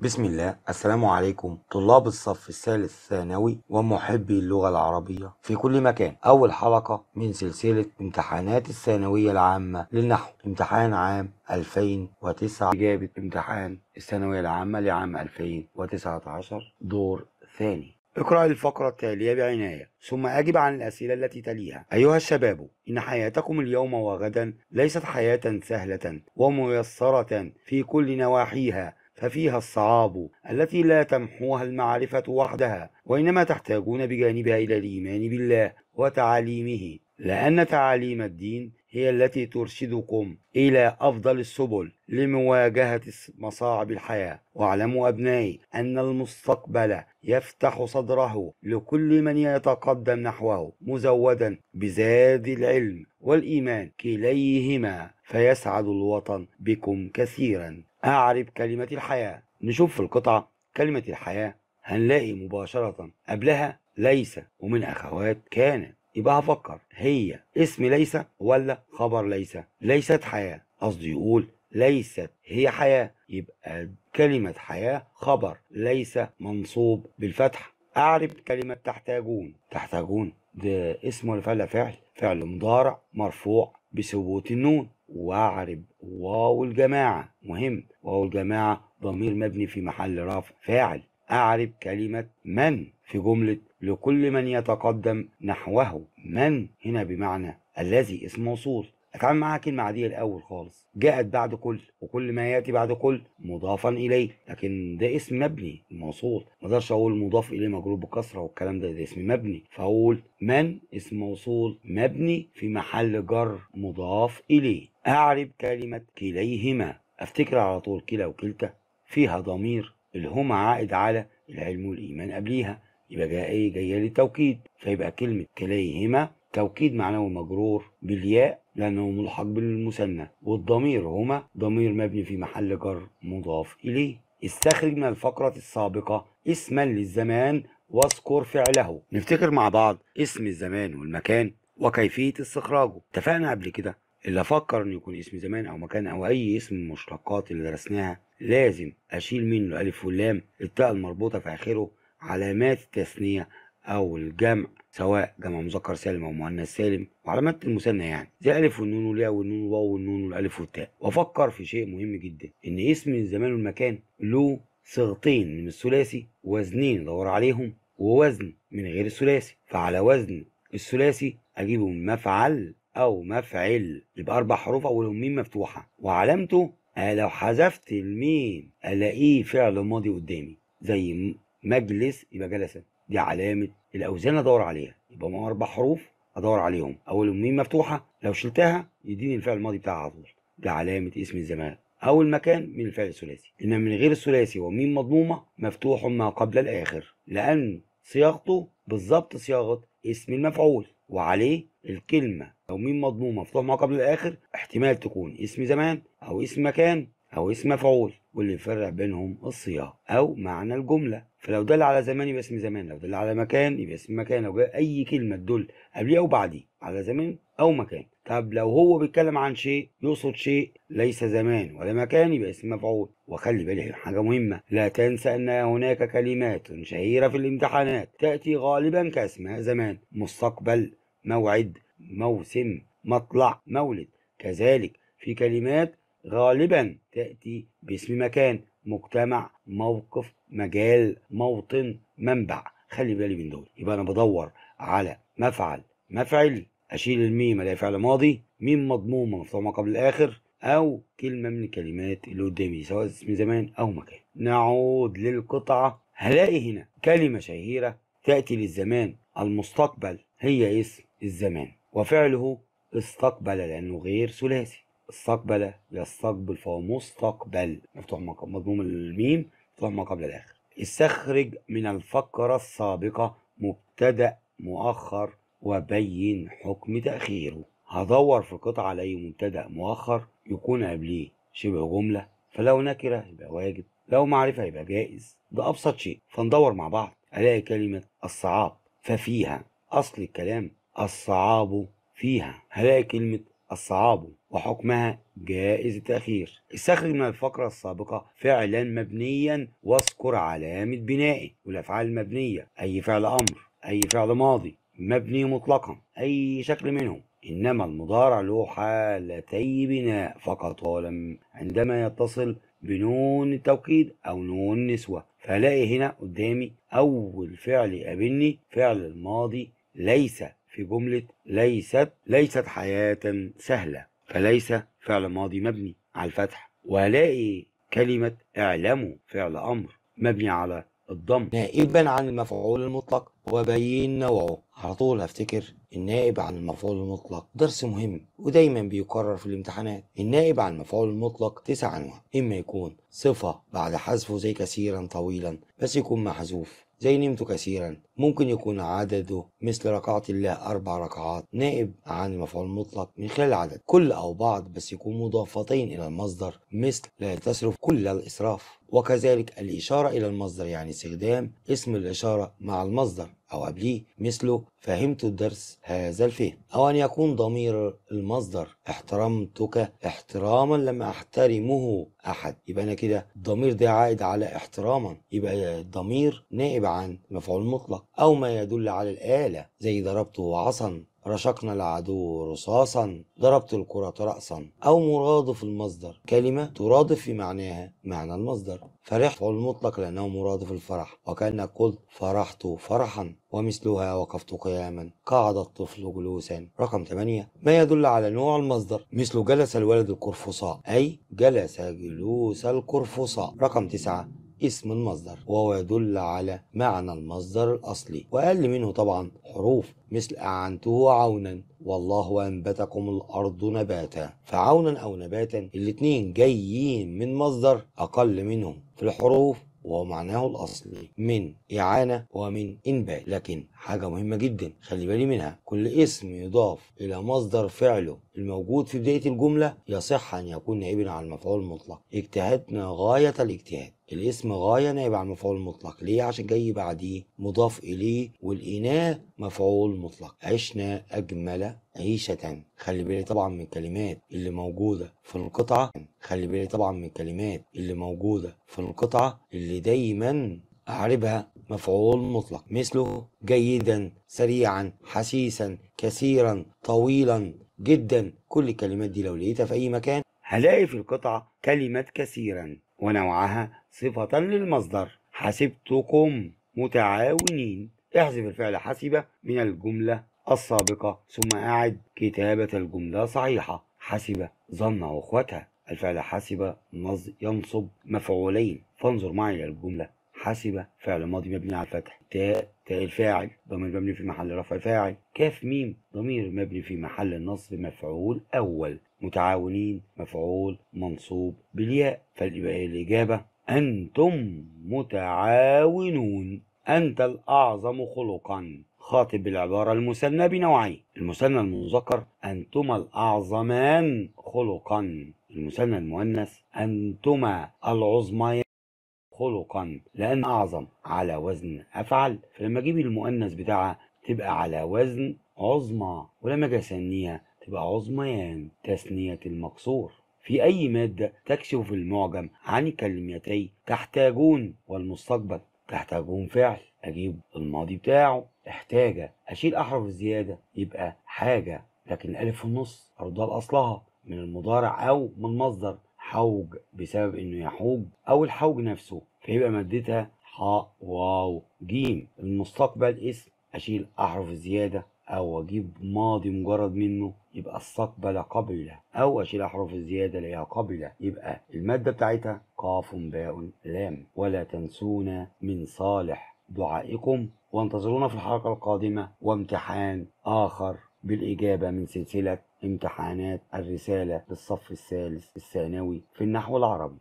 بسم الله السلام عليكم طلاب الصف الثالث ثانوي ومحبي اللغة العربية في كل مكان أول حلقة من سلسلة امتحانات الثانوية العامة للنحو امتحان عام 2009 إجابة امتحان الثانوية العامة لعام 2019 دور ثاني اقرأ الفقرة التالية بعناية ثم أجب عن الأسئلة التي تليها أيها الشباب إن حياتكم اليوم وغدا ليست حياة سهلة وميسرة في كل نواحيها ففيها الصعاب التي لا تمحوها المعرفة وحدها وإنما تحتاجون بجانبها إلى الإيمان بالله وتعاليمه لأن تعاليم الدين هي التي ترشدكم إلى أفضل السبل لمواجهة مصاعب الحياة واعلموا أبنائي أن المستقبل يفتح صدره لكل من يتقدم نحوه مزودا بزاد العلم والإيمان كليهما فيسعد الوطن بكم كثيرا أعرب كلمة الحياة نشوف في القطعة كلمة الحياة هنلاقي مباشرة قبلها ليس ومن أخوات كانت يبقى هفكر هي اسم ليس ولا خبر ليس ليست حياة قصدي يقول ليست هي حياة يبقى كلمة حياة خبر ليس منصوب بالفتح أعرب كلمة تحتاجون تحتاجون ده اسم ولا فعل فعل مضارع مرفوع بثبوت النون واعرب واو الجماعة مهم واو الجماعة ضمير مبني في محل رفع فاعل أعرب كلمة من في جملة لكل من يتقدم نحوه من هنا بمعنى الذي اسم موصول اتعامل معاها كلمه عاديه الاول خالص جاءت بعد كل وكل ما ياتي بعد كل مضافا اليه لكن ده اسم مبني موصول ما اقدرش اقول مضاف اليه مجرور بكسره والكلام ده ده اسم مبني فاقول من اسم موصول مبني في محل جر مضاف اليه اعرب كلمه كليهما افتكر على طول كلا وكلتا فيها ضمير الهما عائد على العلم والايمان قبليها يبقى جايه ايه جايه للتوكيد فيبقى كلمه كليهما توكيد معنوي مجرور بالياء لأنه ملحق بالمثنى والضمير هما ضمير مبني في محل جر مضاف إليه استخرج من الفقرة السابقة اسما للزمان واذكر فعله نفتكر مع بعض اسم الزمان والمكان وكيفية استخراجه اتفقنا قبل كده اللي أفكر إن يكون اسم زمان أو مكان أو أي اسم من المشتقات اللي درسناها لازم أشيل منه ألف واللام التاء المربوطة في آخره علامات التثنية أو الجمع سواء جمع مذكر سالم او مؤنث سالم وعلامات المثنى يعني زي الف والنون والياء والنون والواو والنون والالف والتاء وافكر في شيء مهم جدا ان اسم الزمان والمكان له صيغتين من الثلاثي وزنين ادور عليهم ووزن من غير الثلاثي فعلى وزن الثلاثي اجيبه من مفعل او مفعل يبقى اربع حروف اولهم ميم مفتوحه وعلامته آه، لو حذفت الميم الاقيه فعل ماضي قدامي زي مجلس يبقى جلسه دي علامة الأوزان أدور عليها يبقى هم أربع حروف أدور عليهم أول الميم مفتوحة لو شلتها يديني الفعل الماضي بتاعها على طول دي علامة اسم الزمان أو المكان من الفعل الثلاثي إنما من غير الثلاثي وميم مضمومة مفتوح ما قبل الآخر لأن صياغته بالظبط صياغة اسم المفعول وعليه الكلمة أو ميم مضمومة مفتوح ما قبل الآخر احتمال تكون اسم زمان أو اسم مكان أو اسم مفعول واللي يفرق بينهم الصياغه او معنى الجمله فلو دل على زمان يبقى اسم زمان لو دل على مكان يبقى اسم مكان لو اي كلمه تدل قبليه او بعديه على زمان او مكان طب لو هو بيتكلم عن شيء يقصد شيء ليس زمان ولا مكان يبقى اسم مفعول وخلي بالك حاجه مهمه لا تنسى ان هناك كلمات شهيره في الامتحانات تاتي غالبا كاسماء زمان مستقبل موعد موسم مطلع مولد كذلك في كلمات غالبا تأتي باسم مكان مجتمع موقف مجال موطن منبع خلي بالي من دول يبقى أنا بدور على مفعل مفعل أشيل الميم ألاقي فعل ماضي ميم مضمومة مفتوح ما قبل الآخر أو كلمة من الكلمات اللي قدامي سواء اسم زمان أو مكان نعود للقطعة هلاقي هنا كلمة شهيرة تأتي للزمان المستقبل هي اسم الزمان وفعله استقبل لأنه غير ثلاثي استقبل يستقبل فهو مستقبل مفتوح مضموم الميم مفتوح ما قبل الآخر استخرج من الفقرة السابقة مبتدأ مؤخر وبين حكم تأخيره هدور في القطعة على مبتدأ مؤخر يكون قبليه شبه جملة فلو نكرة يبقى واجب لو معرفة يبقى جائز ده أبسط شيء فندور مع بعض ألاقي كلمة الصعاب ففيها أصل الكلام الصعاب فيها هلاقي كلمة الصعاب وحكمها جائز التأخير استخرج من الفقرة السابقة فعلا مبنيا واذكر علامة بنائه والأفعال المبنية أي فعل أمر أي فعل ماضي مبني مطلقا أي شكل منهم إنما المضارع له حالتي بناء فقط ولم عندما يتصل بنون التوكيد أو نون النسوة فلاقي هنا قدامي أول فعل يقابلني فعل الماضي ليس في جملة ليست ليست حياة سهلة فليس فعل ماضي مبني على الفتح وهلاقي كلمة اعلموا فعل أمر مبني على الضم نائبا عن المفعول المطلق وبين نوعه على طول هفتكر النائب عن المفعول المطلق درس مهم ودايما بيكرر في الامتحانات النائب عن المفعول المطلق تسع انواع اما يكون صفه بعد حذفه زي كثيرا طويلا بس يكون محذوف زي نمت كثيرا ممكن يكون عدده مثل ركعة الله أربع ركعات نائب عن المفعول المطلق من خلال العدد كل أو بعض بس يكون مضافتين إلى المصدر مثل لا تصرف كل الإسراف وكذلك الإشارة إلى المصدر يعني استخدام اسم الإشارة مع المصدر أو قبليه مثله فهمت الدرس هذا الفهم أو أن يكون ضمير المصدر احترمتك احتراما لما أحترمه أحد يبقى أنا كده الضمير ده عائد على احتراما يبقى الضمير نائب عن المفعول المطلق أو ما يدل على الآلة زي ضربته عصا رشقنا العدو رصاصا ضربت الكرة رأسا أو مرادف المصدر كلمة ترادف في معناها معنى المصدر فرحت المطلق لأنه مرادف الفرح وكأنك قلت فرحت فرحا ومثلها وقفت قياما قعد الطفل جلوسا رقم 8 ما يدل على نوع المصدر مثل جلس الولد القرفصاء أي جلس جلوس القرفصاء رقم 9 اسم المصدر وهو يدل على معنى المصدر الأصلي وأقل منه طبعا حروف مثل أعنته عونا والله أنبتكم الأرض نباتا فعونا أو نباتا الاتنين جايين من مصدر أقل منهم في الحروف وهو معناه الأصلي من إعانة ومن إنبات لكن حاجة مهمة جدا خلي بالي منها كل اسم يضاف إلى مصدر فعله الموجود في بداية الجملة يصح أن يكون نائبا عن المفعول المطلق اجتهدنا غاية الاجتهاد الاسم غاية نائب عن مفعول مطلق ليه عشان جاي بعديه مضاف إليه والإناء مفعول مطلق عشنا أجمل عيشة خلي بالي طبعا من الكلمات اللي موجودة في القطعة خلي بالي طبعا من الكلمات اللي موجودة في القطعة اللي دايما أعربها مفعول مطلق مثله جيدا سريعا حسيسا كثيرا طويلا جدا كل الكلمات دي لو لقيتها في أي مكان هلاقي في القطعة كلمة كثيرا ونوعها صفة للمصدر حسبتكم متعاونين احذف الفعل حسب من الجملة السابقة ثم أعد كتابة الجملة صحيحة حسب ظن وأخوتها الفعل حسب ينصب مفعولين فانظر معي إلى الجملة حسب فعل ماضي مبني على الفتح تاء تاء الفاعل ضمير مبني في محل رفع فاعل كاف ميم ضمير مبني في محل نصب مفعول أول متعاونين مفعول منصوب بالياء فالإجابة الإجابة أنتم متعاونون أنت الأعظم خلقا خاطب بالعبارة المثنى بنوعين المثنى المذكر أنتما الأعظمان خلقا المثنى المؤنث أنتما العظميان خلقا لأن أعظم على وزن أفعل فلما أجيب المؤنث بتاعها تبقى على وزن عظمى ولما أجي أسميها تبقى عظميان يعني، تثنية المكسور في أي مادة تكشف المعجم عن كلمتي تحتاجون والمستقبل تحتاجون فعل أجيب الماضي بتاعه احتاجة أشيل أحرف زيادة يبقى حاجة لكن ألف ونص أردها لأصلها من المضارع أو من مصدر حوج بسبب إنه يحوج أو الحوج نفسه فيبقى مادتها حاء واو جيم المستقبل اسم أشيل أحرف زيادة أو أجيب ماضي مجرد منه يبقى استقبل قبل او اشيل احرف الزيادة اللي هي قبل يبقى المادة بتاعتها قاف باء لام ولا تنسونا من صالح دعائكم وانتظرونا في الحلقة القادمة وامتحان آخر بالإجابة من سلسلة امتحانات الرسالة للصف الثالث الثانوي في النحو العربي